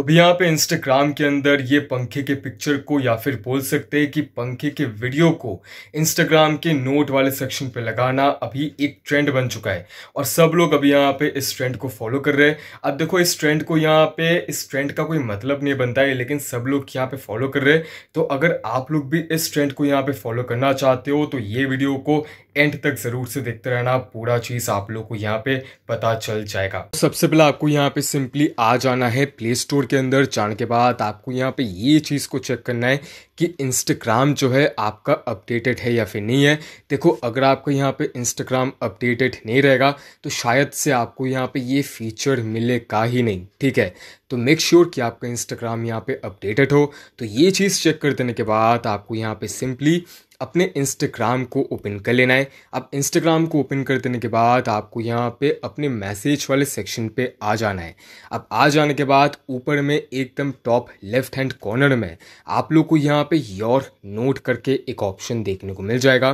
तो भी यहाँ पे इंस्टाग्राम के अंदर ये पंखे के पिक्चर को या फिर बोल सकते हैं कि पंखे के वीडियो को इंस्टाग्राम के नोट वाले सेक्शन पे लगाना अभी एक ट्रेंड बन चुका है और सब लोग अभी यहाँ पे इस ट्रेंड को फॉलो कर रहे हैं अब देखो इस ट्रेंड को यहाँ पे इस ट्रेंड का कोई मतलब नहीं बनता है लेकिन सब लोग यहाँ पे फॉलो कर रहे हैं तो अगर आप लोग भी इस ट्रेंड को यहाँ पे फॉलो करना चाहते हो तो ये वीडियो को एंड तक ज़रूर से देखते रहना पूरा चीज़ आप लोग को यहाँ पे पता चल जाएगा सबसे पहले आपको यहाँ पे सिंपली आ जाना है प्ले स्टोर के अंदर जाने के बाद आपको यहाँ पे ये चीज़ को चेक करना है कि इंस्टाग्राम जो है आपका अपडेटेड है या फिर नहीं है देखो अगर आपका यहाँ पे इंस्टाग्राम अपडेटेड नहीं रहेगा तो शायद से आपको यहाँ पे ये फीचर मिलेगा ही नहीं ठीक है तो मेक श्योर sure कि आपका इंस्टाग्राम यहाँ पे अपडेटेड हो तो ये चीज़ चेक कर देने के बाद आपको यहाँ पे सिंपली अपने इंस्टाग्राम को ओपन कर लेना है अब इंस्टाग्राम को ओपन कर देने के बाद आपको यहाँ पे अपने मैसेज वाले सेक्शन पे आ जाना है अब आ जाने के बाद ऊपर में एकदम टॉप लेफ्ट हैंड कॉर्नर में आप लोग को यहाँ पे योर नोट करके एक ऑप्शन देखने को मिल जाएगा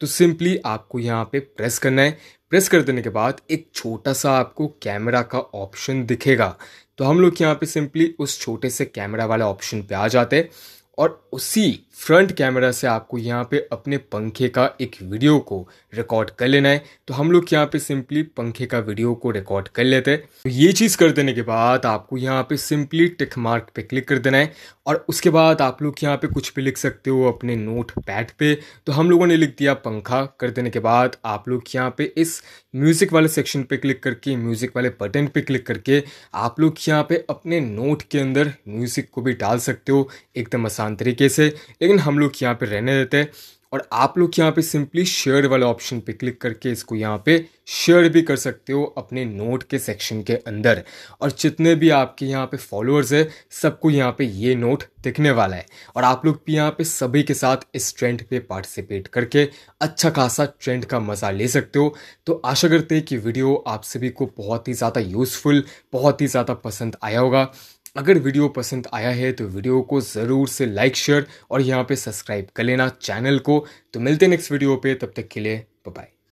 तो सिंपली आपको यहाँ पे प्रेस करना है प्रेस कर देने के बाद एक छोटा सा आपको कैमरा का ऑप्शन दिखेगा तो हम लोग यहाँ पे सिंपली उस छोटे से कैमरा वाले ऑप्शन पे आ जाते हैं और उसी फ्रंट कैमरा से आपको यहाँ पे अपने पंखे का एक वीडियो को रिकॉर्ड कर लेना है तो हम लोग यहाँ पे सिंपली पंखे का वीडियो को रिकॉर्ड कर लेते हैं तो ये चीज़ कर देने के बाद आपको यहाँ पे सिंपली टिक मार्क पे क्लिक कर देना है और उसके बाद आप लोग यहाँ पे कुछ भी लिख सकते हो अपने नोट पैड पे तो हम लोगों ने लिख दिया पंखा कर देने के बाद आप लोग यहाँ पे इस म्यूज़िक वाले सेक्शन पे क्लिक करके म्यूज़िक वाले बटन पे क्लिक करके आप लोग यहाँ पे अपने नोट के अंदर म्यूज़िक को भी डाल सकते हो एकदम आसान तरीके से लेकिन हम लोग यहाँ पे रहने देते हैं और आप लोग यहाँ पे सिंपली शेयर वाला ऑप्शन पे क्लिक करके इसको यहाँ पे शेयर भी कर सकते हो अपने नोट के सेक्शन के अंदर और जितने भी आपके यहाँ पे फॉलोअर्स है सबको यहाँ पे ये नोट दिखने वाला है और आप लोग भी यहाँ पे सभी के साथ इस ट्रेंड पे पार्टिसिपेट करके अच्छा खासा ट्रेंड का मज़ा ले सकते हो तो आशा करते हैं कि वीडियो आप सभी को बहुत ही ज़्यादा यूज़फुल बहुत ही ज़्यादा पसंद आया होगा अगर वीडियो पसंद आया है तो वीडियो को ज़रूर से लाइक शेयर और यहाँ पे सब्सक्राइब कर लेना चैनल को तो मिलते हैं नेक्स्ट वीडियो पे तब तक के लिए बाय